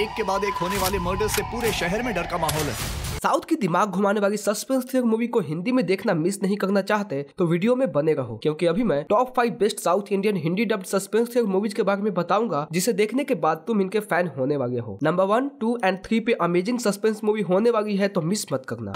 एक के बाद एक होने वाले मर्डर से पूरे शहर में डर का माहौल है साउथ की दिमाग घुमाने वाली सस्पेंस थ्रिलर मूवी को हिंदी में देखना मिस नहीं करना चाहते तो वीडियो में बने रहो क्योंकि अभी मैं top five best south Indian Hindi dubbed suspense thriller movies के बारे में बताऊंगा जिसे देखने के बाद तुम इनके फैन होने वाले हो number one two and three पे अमेजिंग सस्पेंस मूवी होने वाली है तो मिस मत करना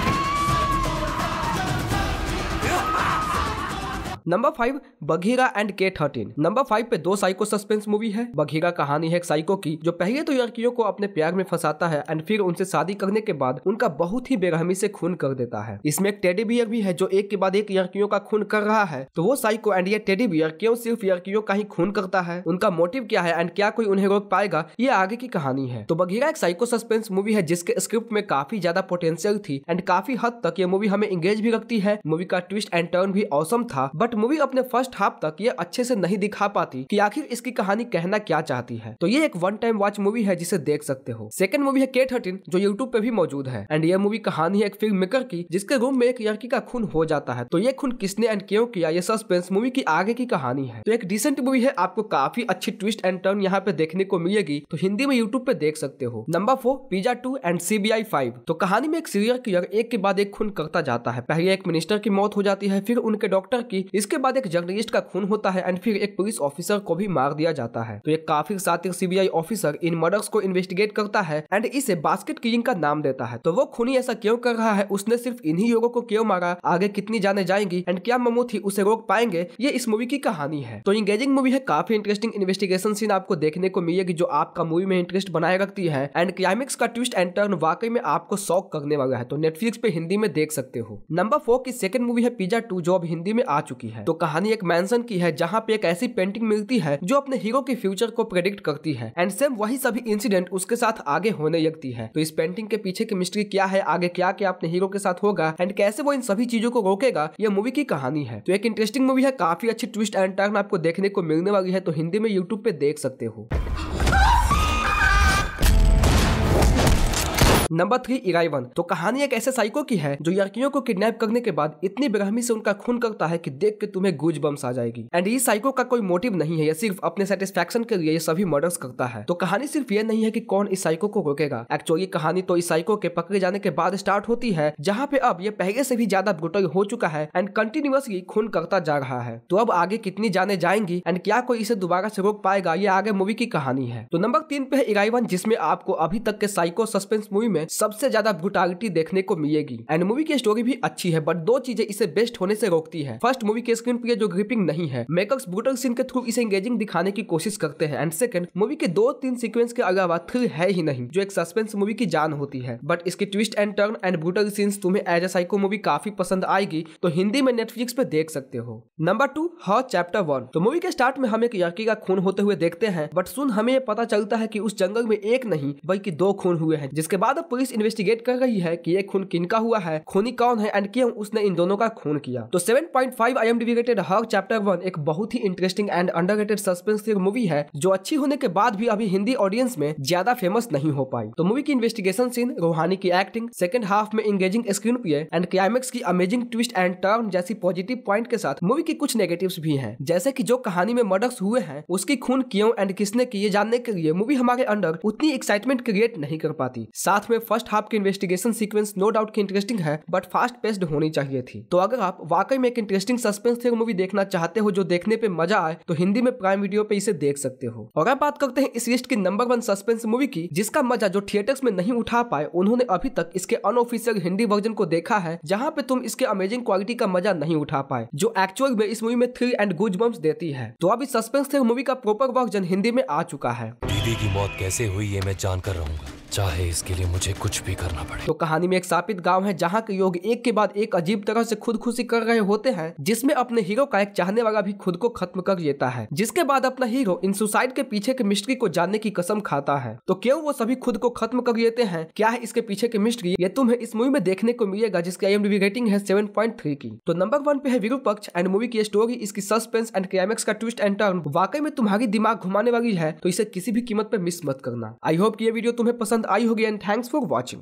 number five Bagheera and K thirteen number five पे दो साइको सस्पेंस मूवी है बघीरा कहानी है एक साइको की जो पहले तो लड़कियों को अपने प्यार में फंसाता है एंड फिर उनसे शादी करने के बाद उनका बहुत ही बेरहमी से खून कर देता है इसमें एक टेडी बियर भी है जो एक के बाद एक लड़कियों का खून कर रहा है तो वो साइको एंड ये टेडी बियर क्यों सिर्फ लड़कियों का ही खून करता है उनका मोटिव क्या है एंड क्या कोई उन्हें रोक पाएगा ये आगे की कहानी है तो बघीरा एक साइको सस्पेंस मूवी है जिसके स्क्रिप्ट में काफी ज्यादा पोटेंशियल थी एंड काफी हद तक ये मूवी हमें इंगेज भी रखती है मूवी का ट्विस्ट एंड टर्न भी औसम था बट मूवी अपने फर्स्ट हाफ तक ये अच्छे से नहीं दिखा पाती कि आखिर इसकी कहानी कहना क्या चाहती है तो ये एक वन टाइम वॉच मूवी है जिसे देख सकते हो सेकंड मूवी है के थर्टीन जो यूट्यूब पे भी मौजूद है एंड ये मूवी कहानी है एक फिल्म मेकर की जिसके रूम में एक लड़की का खून हो जाता है तो ये खून किसने एंड क्यों किया ये सस्पेंस मूवी की आगे की कहानी है तो एक रिसेंट मूवी है आपको काफी अच्छी ट्विस्ट एंड टर्न यहाँ पे देखने को मिलेगी तो हिंदी में यूट्यूब पे देख सकते हो number four pizza two and C five तो कहानी में एक सीरियल की एक के बाद एक खून करता जाता है पहले एक मिनिस्टर की मौत हो जाती है फिर उनके डॉक्टर की इस इसके बाद एक जर्नलिस्ट का खून होता है एंड फिर एक पुलिस ऑफिसर को भी मार दिया जाता है तो एक काफिर सातिक सीबीआई ऑफिसर इन मर्डर्स को इन्वेस्टिगेट करता है एंड इसे बास्केट किलिंग का नाम देता है तो वो खूनी ऐसा क्यों कर रहा है उसने सिर्फ इन्हीं लोगों को क्यों मारा आगे कितनी जाने जाएंगी एंड क्या ममूथी उसे रोक पाएंगे ये इस मूवी की कहानी है तो इंगेजिंग मूवी है काफी इंटरेस्टिंग इन्वेस्टिगेशन सीन आपको देखने को मिलेगी जो आपका मूवी में इंटरेस्ट बनाए रखती है एंड क्लाइमेक्स का ट्विस्ट एंड टर्न वाकई में आपको शौक करने वाला है तो नेटफ्लिक्स पे हिंदी में देख सकते हो नंबर फोर की सेकंड मूवी है पिज्जा टू जो अब हिंदी में आ चुकी है है तो कहानी एक मैंसन की है जहाँ पे एक ऐसी पेंटिंग मिलती है जो अपने हीरो के फ्यूचर को प्रेडिक्ट करती है एंड सेम वही सभी इंसिडेंट उसके साथ आगे होने लगती है तो इस पेंटिंग के पीछे की मिस्ट्री क्या है आगे क्या क्या अपने हीरो के साथ होगा एंड कैसे वो इन सभी चीजों को रोकेगा ये मूवी की कहानी है तो एक इंटरेस्टिंग मूवी है काफी अच्छी ट्विस्ट एंड टर्न आपको देखने को मिलने वाली है तो हिंदी में यूट्यूब पे देख सकते हो नंबर थ्री इराइवन तो कहानी एक ऐसे साइको की है जो लड़कियों को किडनैप करने के बाद इतनी बेरहमी से उनका खून करता है कि देख के तुम्हें गूज बम्स आ जाएगी एंड इस साइको का कोई मोटिव नहीं है यह सिर्फ अपने सेटिस्फेक्शन के लिए ये सभी मर्डर्स करता है तो कहानी सिर्फ ये नहीं है कि कौन इस साइको को रोकेगा एक्चुअली कहानी तो इस साइको के पकड़े जाने के बाद स्टार्ट होती है जहाँ पे अब ये पहले से भी ज्यादा ब्रुटल हो चुका है एंड कंटिन्यूअसली खून करता जा रहा है तो अब आगे कितनी जाने जाएंगी एंड क्या कोई इसे दोबारा से रोक पाएगा ये आगे मूवी की कहानी है तो नंबर तीन पे है इराइवन जिसमें आपको अभी तक के साइको सस्पेंस मूवी में में सबसे ज्यादा ब्रुटालिटी देखने को मिलेगी एंड मूवी की स्टोरी भी अच्छी है बट दो चीजें इसे बेस्ट होने से रोकती है फर्स्ट मूवी के स्क्रीन पे जो ग्रिपिंग नहीं है मेकअप ब्रूटल सीन के थ्रू इसे एंगेजिंग दिखाने की कोशिश करते हैं एंड सेकंड मूवी के दो तीन सीक्वेंस के अलावा थ्रिल है ही नहीं जो एक सस्पेंस मूवी की जान होती है बट इसकी twist and turn and brutal scenes तुम्हें एज ए साइको मूवी काफी पसंद आएगी तो हिंदी में नेटफ्लिक्स पे देख सकते हो नंबर टू हॉ चैप्टर वन तो मूवी के स्टार्ट में हम एक लड़की का खून होते हुए देखते हैं बट सुन हमें पता चलता है की उस जंगल में एक नहीं बल्कि दो खून हुए हैं जिसके बाद अब पुलिस इन्वेस्टिगेट कर रही है कि ये खून किन का हुआ है खूनी कौन है एंड क्यों उसने इन दोनों का खून किया तो seven point five I M rated हर चैप्टर वन एक बहुत ही interesting and underrated suspense movie है जो अच्छी होने के बाद भी अभी हिंदी ऑडियंस में ज्यादा फेमस नहीं हो पाई तो मूवी की इन्वेस्टिगेशन सीन रोहानी की एक्टिंग सेकंड हाफ में engaging screenplay and climax की अमेजिंग ट्विस्ट एंड टर्न जैसी पॉजिटिव पॉइंट के साथ मूवी के कुछ नेगेटिव भी है जैसे की जो कहानी में मर्डर्स हुए हैं उसकी खून क्यों एंड किसने किए जानने के लिए मूवी हमारे अंडर उतनी एक्साइटमेंट क्रिएट नहीं कर पाती साथ में फर्स्ट हाफ की इन्वेस्टिगेशन सीक्वेंस नो डाउट की इंटरेस्टिंग है बट फास्ट पेस्ड होनी चाहिए थी तो अगर आप वाकई में एक इंटरेस्टिंग सस्पेंस थे मूवी देखना चाहते हो जो देखने पे मजा आए तो हिंदी में प्राइम वीडियो पे इसे देख सकते हो और अब बात करते हैं इस लिस्ट की नंबर वन सस्पेंस मूवी की जिसका मजा जो थिएटर्स में नहीं उठा पाए उन्होंने अभी तक इसके अनऑफिशियल हिंदी वर्जन को देखा है जहाँ पे तुम इसके अमेजिंग क्वालिटी का मजा नहीं उठा पाए जो एक्चुअल में इस मूवी में थ्री एंड गुज बम्स देती है तो अभी सस्पेंस थे मूवी का प्रॉपर वर्जन हिंदी में आ चुका है दीदी की मौत कैसे हुई ये मैं जानकर रहूंगा चाहे इसके लिए मुझे कुछ भी करना पड़े तो कहानी में एक सापित गांव है जहां के योग एक के बाद एक अजीब तरह से खुदकुशी कर रहे होते हैं जिसमें अपने हीरो का एक चाहने वाला भी खुद को खत्म कर देता है जिसके बाद अपना हीरो इन सुसाइड के पीछे के मिस्ट्री को जानने की कसम खाता है तो क्यों वो सभी खुद को खत्म कर देते हैं क्या है इसके पीछे की मिस्ट्री ये तुम्हें इस मूवी में देखने को मिलेगा जिसकी आई रेटिंग है सेवन की तो नंबर वन पे है विरूपक्ष एंड मूवी की स्टोरी इसकी सस्पेंस एंड क्लाइमेक्स का ट्विस्ट एंड टर्न वाकई में तुम्हारी दिमाग घुमाने वाली है तो इसे किसी भी कीमत पर मिस मत करना आई होप की ये वीडियो तुम्हें पसंद पसंद आई होगी एंड थैंक्स फॉर वॉचिंग